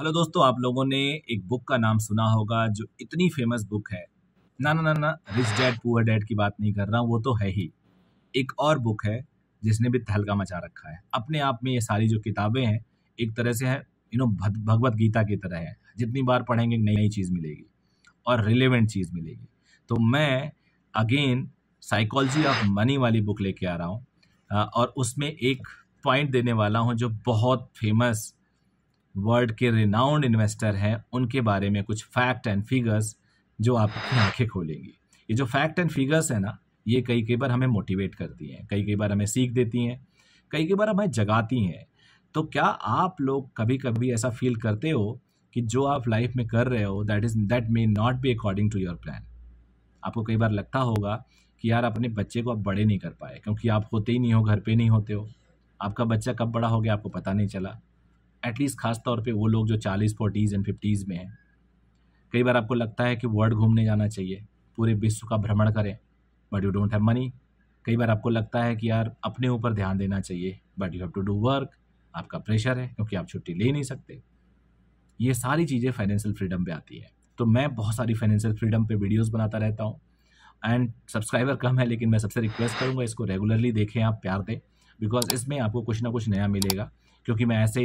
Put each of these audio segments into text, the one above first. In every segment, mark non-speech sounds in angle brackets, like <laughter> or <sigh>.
hello दोस्तों आप लोगों ने एक बुक का नाम सुना होगा जो इतनी फेमस बुक है ना ना ना ना रिच डैड पुअर डैड की बात नहीं कर रहा वो तो है ही एक और बुक है जिसने भी तहलका मचा रखा है अपने आप में ये सारी जो किताबें हैं एक तरह से है यू नो भगवत गीता की तरह है जितनी बार पढ़ेंगे नई नई चीज़ मिलेगी और रिलेवेंट चीज़ मिलेगी तो मैं अगेन साइकोलॉजी ऑफ मनी वाली बुक लेके आ रहा हूँ और उसमें एक पॉइंट देने वाला हूँ जो बहुत फेमस वर्ल्ड के रिनाउंड इन्वेस्टर हैं उनके बारे में कुछ फैक्ट एंड फिगर्स जो आपकी आंखें खोलेंगी ये जो फैक्ट एंड फिगर्स है ना ये कई कई बार हमें मोटिवेट करती हैं कई कई बार हमें सीख देती हैं कई कई बार हमें जगाती हैं तो क्या आप लोग कभी कभी ऐसा फील करते हो कि जो आप लाइफ में कर रहे हो that is that may not be according to your plan आपको कई बार लगता होगा कि यार अपने बच्चे को आप बड़े नहीं कर पाए क्योंकि आप होते ही नहीं हो घर पे नहीं होते हो आपका बच्चा कब बड़ा हो गया आपको पता नहीं चला एटलीस्ट खास तौर पे वो लोग जो चालीस फोर्टीज़ एंड फिफ्टीज़ में हैं कई बार आपको लगता है कि वर्ल्ड घूमने जाना चाहिए पूरे विश्व का भ्रमण करें but you don't have money कई बार आपको लगता है कि यार अपने ऊपर ध्यान देना चाहिए but you have to do work आपका प्रेशर है क्योंकि आप छुट्टी ले नहीं सकते ये सारी चीज़ें फाइनेंशियल फ्रीडम पे आती है तो मैं बहुत सारी फाइनेंशियल फ्रीडम पे वीडियोस बनाता रहता हूँ एंड सब्सक्राइबर कम है लेकिन मैं सबसे रिक्वेस्ट करूँगा इसको रेगुलरली देखें आप प्यार दें बिकॉज इसमें आपको कुछ ना कुछ नया मिलेगा क्योंकि मैं ऐसे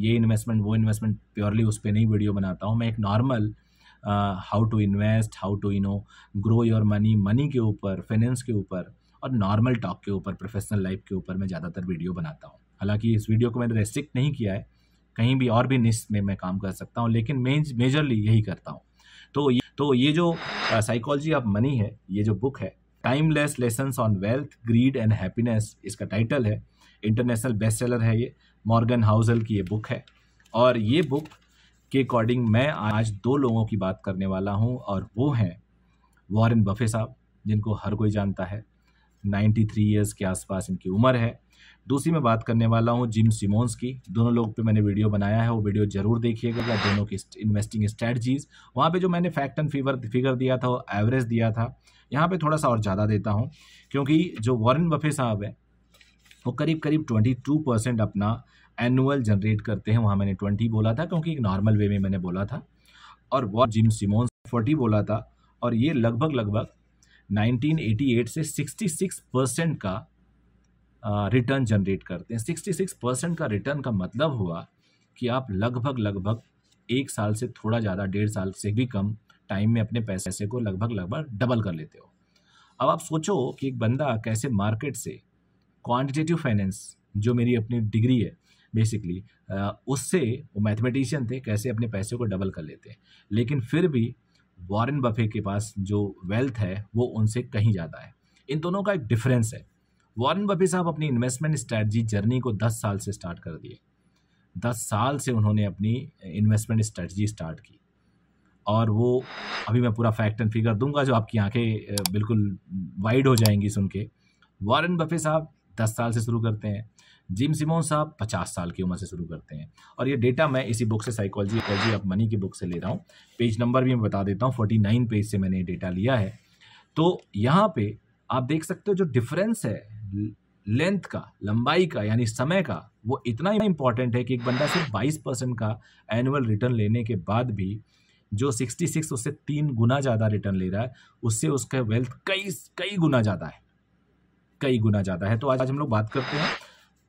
ये इन्वेस्टमेंट वो इन्वेस्टमेंट प्योरली उस पर नहीं वीडियो बनाता हूँ मैं एक normal how to invest how to you know grow your money money के ऊपर फाइनेंस के ऊपर और नॉर्मल टॉक के ऊपर प्रोफेशनल लाइफ के ऊपर मैं ज़्यादातर वीडियो बनाता हूँ हालांकि इस वीडियो को मैंने रेस्ट्रिक्ट नहीं किया है कहीं भी और भी निश में मैं काम कर सकता हूँ लेकिन मेन मेजरली यही करता हूँ तो ये तो ये जो साइकोलॉजी ऑफ मनी है ये जो बुक है timeless lesson on wealth greed and happiness इसका टाइटल है इंटरनेशनल बेस्ट सेलर है ये मॉर्गन हाउजल की ये बुक है और ये बुक के अकॉर्डिंग मैं आज दो लोगों की बात करने वाला हूँ और वो हैं वॉरेन बफे साहब जिनको हर कोई जानता है 93 ईयर्स के आसपास इनकी उम्र है दूसरी मैं बात करने वाला हूँ जिम सिमोन्स की दोनों लोग पे मैंने वीडियो बनाया है वो वीडियो जरूर देखिएगा क्या दोनों की इन्वेस्टिंग स्ट्रैटजीज वहाँ पे जो मैंने फैक्ट एंड फीवर फिगर दिया था वो एवरेज दिया था यहाँ पे थोड़ा सा और ज़्यादा देता हूँ क्योंकि जो वॉरेन बफे साहब हैं वो करीब करीब ट्वेंटी परसेंट अपना एनुअल जनरेट करते हैं वहाँ मैंने ट्वेंटी बोला था क्योंकि एक नॉर्मल वे में मैंने बोला था और वॉर जिम सिमोन्स फोर्टी बोला था और ये लगभग लगभग 1988 से 66 परसेंट का रिटर्न जनरेट करते हैं 66 परसेंट का रिटर्न का मतलब हुआ कि आप लगभग लगभग एक साल से थोड़ा ज़्यादा डेढ़ साल से भी कम टाइम में अपने पैसे को लगभग लगभग डबल कर लेते हो अब आप सोचो कि एक बंदा कैसे मार्केट से क्वांटिटेटिव फाइनेंस जो मेरी अपनी डिग्री है बेसिकली उससे वो मैथमेटिशियन थे कैसे अपने पैसे को डबल कर लेते हैं लेकिन फिर भी वॉरेन बफे के पास जो वेल्थ है वो उनसे कहीं ज़्यादा है इन दोनों का एक डिफरेंस है वॉरेन बफे साहब अपनी इन्वेस्टमेंट स्ट्रैटी जर्नी को दस साल से स्टार्ट कर दिए दस साल से उन्होंने अपनी इन्वेस्टमेंट स्ट्रैटी स्टार्ट की और वो अभी मैं पूरा फैक्ट एंड फिगर दूंगा जो आपकी आंखें बिल्कुल वाइड हो जाएंगी सुन के वॉरेन बफे साहब दस साल से शुरू करते हैं जिम सिमोन साहब पचास साल की उम्र से शुरू करते हैं और ये डेटा मैं इसी बुक से साइकोलॉजी इकोलॉजी ऑफ मनी की बुक से ले रहा हूँ पेज नंबर भी मैं बता देता हूँ फोर्टी नाइन पेज से मैंने ये डेटा लिया है तो यहाँ पे आप देख सकते हो जो डिफरेंस है लेंथ का लंबाई का यानी समय का वो इतना ही इंपॉर्टेंट है कि एक बंदा सिर्फ बाईस परसेंट का एनुअल रिटर्न लेने के बाद भी जो सिक्सटी सिक्स उससे तीन गुना ज़्यादा रिटर्न ले रहा है उससे उसका वेल्थ कई कई गुना ज़्यादा है कई गुना ज़्यादा है तो आज आज हम लोग बात करते हैं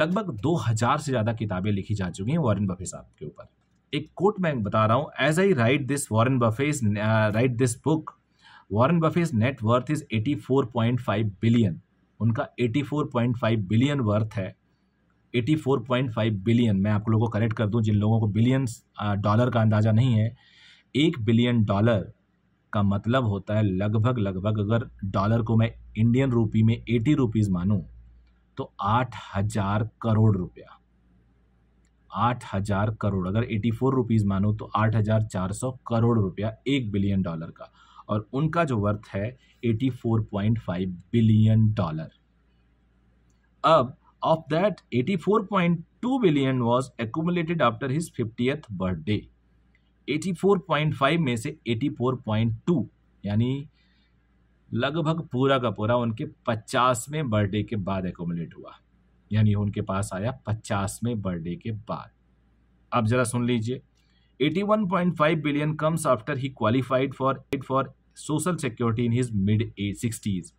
लगभग 2000 से ज़्यादा किताबें लिखी जा चुकी हैं वॉरेन बफे साहब के ऊपर एक कोट मैं बता रहा हूँ as I write this Warren Buffett's write this book Warren Buffett's net worth is 84.5 billion उनका 84.5 बिलियन वर्थ है 84.5 बिलियन मैं आप लोगों को करेक्ट कर दूं जिन लोगों को बिलियन डॉलर uh, का अंदाज़ा नहीं है एक बिलियन डॉलर का मतलब होता है लगभग लगभग अगर डॉलर को मैं इंडियन रूपी में एटी रुपीज़ मानूँ तो आठ हजार करोड़ रुपया आठ हजार करोड़ अगर एटी फोर रुपीज़ मानो तो आठ हजार चार सौ करोड़ रुपया एक बिलियन डॉलर का और उनका जो वर्थ है eighty four point five billion dollar अब of that eighty four point two billion was accumulated after his fifty birthday eighty four point five में से एटी फोर पॉइंट टू यानी लगभग पूरा का पूरा उनके पचासवें बर्थडे के बाद एकोमोलेट हुआ यानी उनके पास आया पचासवें बर्थडे के बाद अब जरा सुन लीजिए 81.5 billion comes after he qualified for it for social security in his mid age sixties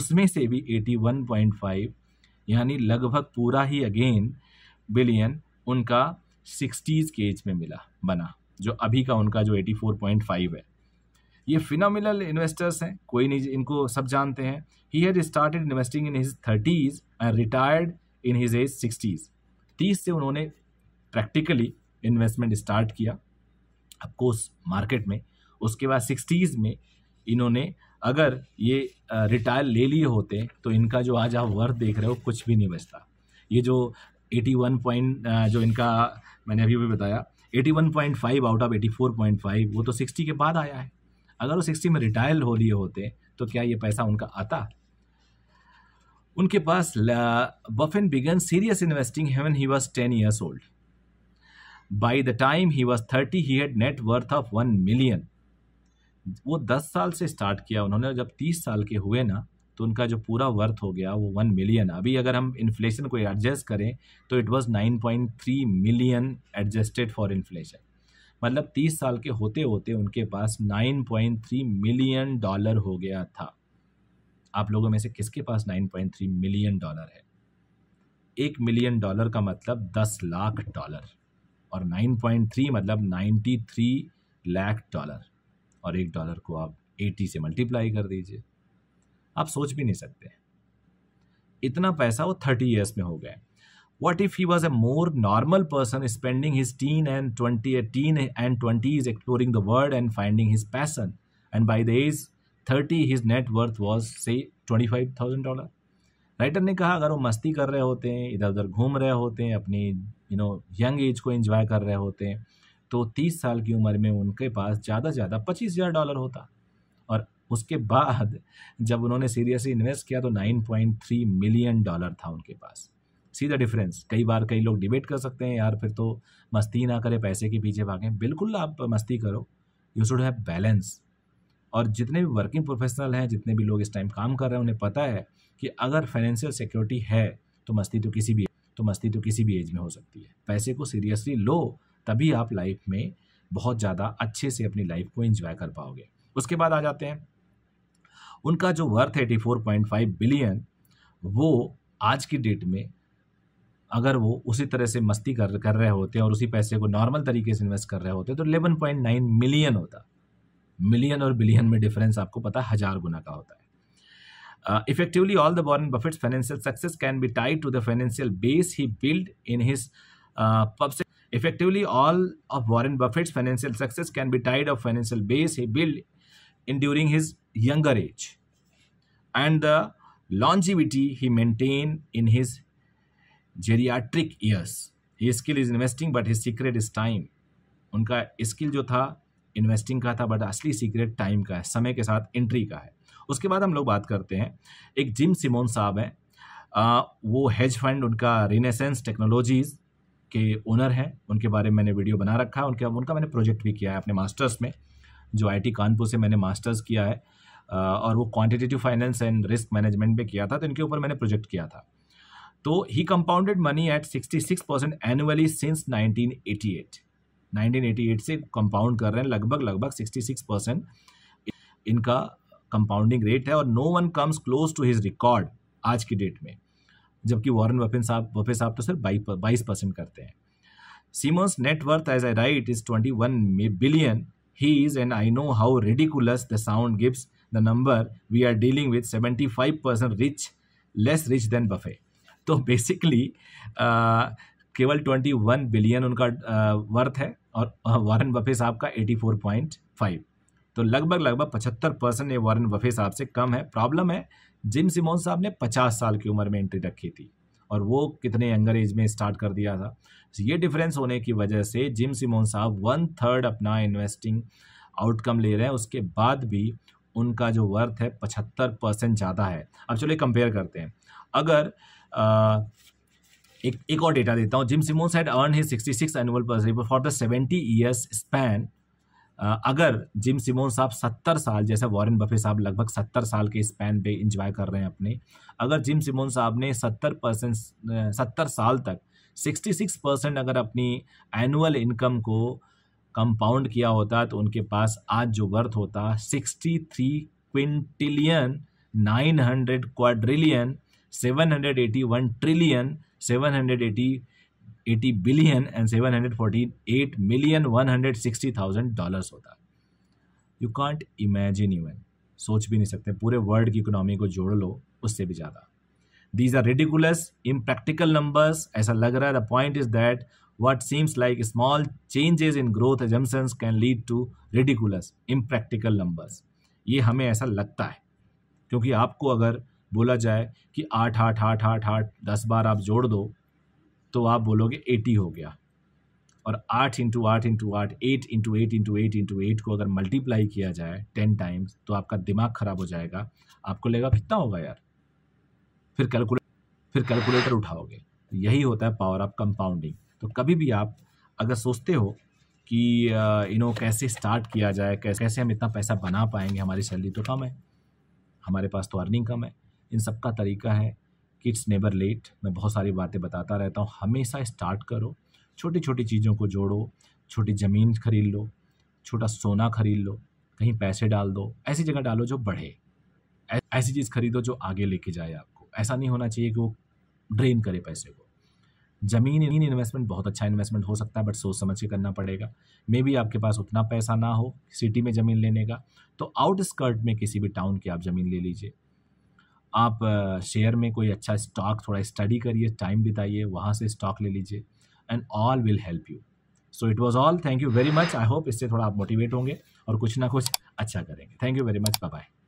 उसमें से भी 81.5 यानी लगभग पूरा ही अगेन बिलियन उनका सिक्सटीज़ के एज में मिला बना जो अभी का उनका जो 84.5 है ये फिनोमिनल इन्वेस्टर्स हैं कोई नहीं इनको सब जानते हैं he had started investing in his thirties and retired in his age sixties तीस से उन्होंने प्रैक्टिकली इन्वेस्टमेंट स्टार्ट किया अफकोर्स मार्केट में उसके बाद सिक्सटीज़ में इन्होंने अगर ये रिटायर ले लिए होते तो इनका जो आज आप वर्थ देख रहे हो कुछ भी नहीं बचता ये जो एटी वन पॉइंट जो इनका मैंने अभी भी बताया eighty one point five out of eighty four point five वो तो सिक्सटी के बाद आया है अगर वो सिक्सटी में रिटायर हो लिए होते तो क्या ये पैसा उनका आता उनके पास Buffett began serious investing when he was ten years old by the time he was thirty he had net worth of one million वो दस साल से स्टार्ट किया उन्होंने जब तीस साल के हुए ना तो उनका जो पूरा वर्थ हो गया वो वन मिलियन अभी अगर हम इन्फ्लेशन को एडजस्ट करें तो it was nine point three million adjusted for inflation मतलब तीस साल के होते होते उनके पास nine point three million dollar हो गया था आप लोगों में से किसके पास nine point three million dollar है एक मिलियन डॉलर का मतलब दस लाख डॉलर और नाइन पॉइंट थ्री मतलब नाइन्टी थ्री लाख डॉलर और एक डॉलर को आप एटी से मल्टीप्लाई कर दीजिए आप सोच भी नहीं सकते इतना पैसा वो थर्टी ईयर्स में हो गया what if he was a more normal person spending his teen and 20 uh, teen and 20s exploring the world and finding his passion and by the age 30 his net worth was say 25000 dollar writer ने कहा अगर वो मस्ती कर रहे होते हैं इधर उधर घूम रहे होते हैं अपनी यू नो यंग एज को एंजॉय कर रहे होते हैं तो तीस साल की उम्र में उनके पास ज़्यादा से ज़्यादा पच्चीस हज़ार डॉलर होता और उसके बाद जब उन्होंने सीरियसली इन्वेस्ट किया तो nine point three million dollar था उनके पास सी द डिफरेंस कई बार कई लोग डिबेट कर सकते हैं यार फिर तो मस्ती ना करें पैसे के पीछे भागें बिल्कुल आप मस्ती करो यू शुड हैव बैलेंस और जितने भी वर्किंग प्रोफेशनल हैं जितने भी लोग इस टाइम काम कर रहे हैं उन्हें पता है कि अगर फाइनेंशियल सिक्योरिटी है तो मस्ती तो किसी भी तो मस्ती तो किसी भी एज में हो सकती है पैसे को सीरियसली लो तभी आप लाइफ में बहुत ज़्यादा अच्छे से अपनी लाइफ को इंजॉय कर पाओगे उसके बाद आ जाते हैं उनका जो worth eighty four point five billion वो आज की डेट में अगर वो उसी तरह से मस्ती कर कर रहे होते और उसी पैसे को नॉर्मल तरीके से इन्वेस्ट कर रहे होते तो पॉइंट नाइन मिलियन होता मिलियन और बिलियन में डिफरेंस आपको पता हजार गुना का होता है effectively all the Warren Buffett's financial success can be tied to the financial base he build in his pubs effectively all of Warren buffett's financial success can be tied of financial base he build in during his younger age and the longevity he maintain in his geriatric years he skill is investing but his secret is time उनका skill जो था investing का था but असली secret time का है समय के साथ एंट्री का है उसके बाद हम लोग बात करते हैं एक जिम सिमोन साहब हैं वो हेज फंड उनका रिनेसेंस टेक्नोलॉजीज़ के ओनर हैं उनके बारे में मैंने वीडियो बना रखा है उनके उनका मैंने प्रोजेक्ट भी किया है अपने मास्टर्स में जो टी कानपुर से मैंने मास्टर्स किया है और वो quantitative finance and risk management में किया था तो इनके ऊपर मैंने प्रोजेक्ट किया था तो he compounded money at 66 percent annually since 1988 1988 से कंपाउंड कर रहे हैं लगभग लगभग 66 परसेंट इनका कंपाउंडिंग रेट है और no one comes close to his record आज की डेट में जबकि वॉरन वफिन साहब वफे साहब तो सिर्फ बाईस परसेंट करते हैं Simons net worth as I write is twenty one billion he is and I know how ridiculous the sound gives the number we are dealing with seventy five percent rich less rich than Buffett <laughs> तो basically uh, केवल twenty one billion उनका worth uh, है और वारन buffet साहब का eighty four point five तो लगभग लगभग पचहत्तर परसेंट ये वारन बफे साहब से कम है प्रॉब्लम है जिम सिमोन साहब ने पचास साल की उम्र में एंट्री रखी थी और वो कितने यंगर एज में स्टार्ट कर दिया था तो ये डिफरेंस होने की वजह से जिम सिमोन साहब वन थर्ड अपना इन्वेस्टिंग आउटकम ले रहे हैं उसके बाद भी उनका जो वर्थ है पचहत्तर परसेंट ज़्यादा है अब चलिए कंपेयर करते हैं अगर एक एक और डेटा देता हूँ Jim Simons had earn his 66 annual positive for the 70 years span अगर जिम सिमोन्स आप 70 साल जैसे वॉरेन बफे साहब लगभग 70 साल के स्पैन पे इंजॉय कर रहे हैं अपने अगर जिम सिमोन साहब ने 70 परसेंट सत्तर साल तक 66 परसेंट अगर अपनी एनुअल इनकम को कंपाउंड किया होता तो उनके पास आज जो वर्थ होता sixty three quintillion nine hundred quadrillion seven hundred eighty one trillion seven hundred eighty eighty billion and seven hundred forty eight million one hundred sixty thousand dollars होता है यू कॉन्ट इमेजिन इवन सोच भी नहीं सकते पूरे world की economy को जोड़ लो उससे भी ज़्यादा these are ridiculous impractical numbers ऐसा लग रहा है the point is that what seems like small changes in growth assumptions can lead to ridiculous impractical numbers ये हमें ऐसा लगता है क्योंकि आपको अगर बोला जाए कि आठ आठ आठ आठ आठ दस बार आप जोड़ दो तो आप बोलोगे एटी हो गया और आठ इंटू आठ इंटू आठ eight into eight into eight into eight को अगर मल्टीप्लाई किया जाए टेन टाइम्स तो आपका दिमाग ख़राब हो जाएगा आपको लगेगा कितना होगा यार फिर कैलकुलेट फिर कैलकुलेटर उठाओगे तो यही होता है पावर ऑफ कंपाउंडिंग तो कभी भी आप अगर सोचते हो कि इनो कैसे स्टार्ट किया जाए कैसे कैसे हम इतना पैसा बना पाएंगे हमारी सैलरी तो कम है हमारे पास तो अर्निंग कम है इन सब का तरीका है कि इट्स नेबर लेट मैं बहुत सारी बातें बताता रहता हूँ हमेशा स्टार्ट करो छोटी छोटी चीज़ों को जोड़ो छोटी ज़मीन खरीद लो छोटा सोना खरीद लो कहीं पैसे डाल दो ऐसी जगह डालो जो बढ़े ऐसी चीज़ खरीदो जो आगे लेके जाए आपको ऐसा नहीं होना चाहिए कि वो ड्रेन करे पैसे को ज़मीन इन इन्वेस्टमेंट बहुत अच्छा इन्वेस्टमेंट हो सकता है बट सोच समझ के करना पड़ेगा मे बी आपके पास उतना पैसा ना हो सिटी में ज़मीन लेने का तो आउटस्कर्ट में किसी भी टाउन की आप ज़मीन ले लीजिए आप शेयर में कोई अच्छा स्टॉक थोड़ा स्टडी करिए टाइम बिताइए वहाँ से स्टॉक ले लीजिए and all will help you so it was all thank you very much I hope इससे थोड़ा आप मोटिवेट होंगे और कुछ ना कुछ अच्छा करेंगे thank you very much bye bye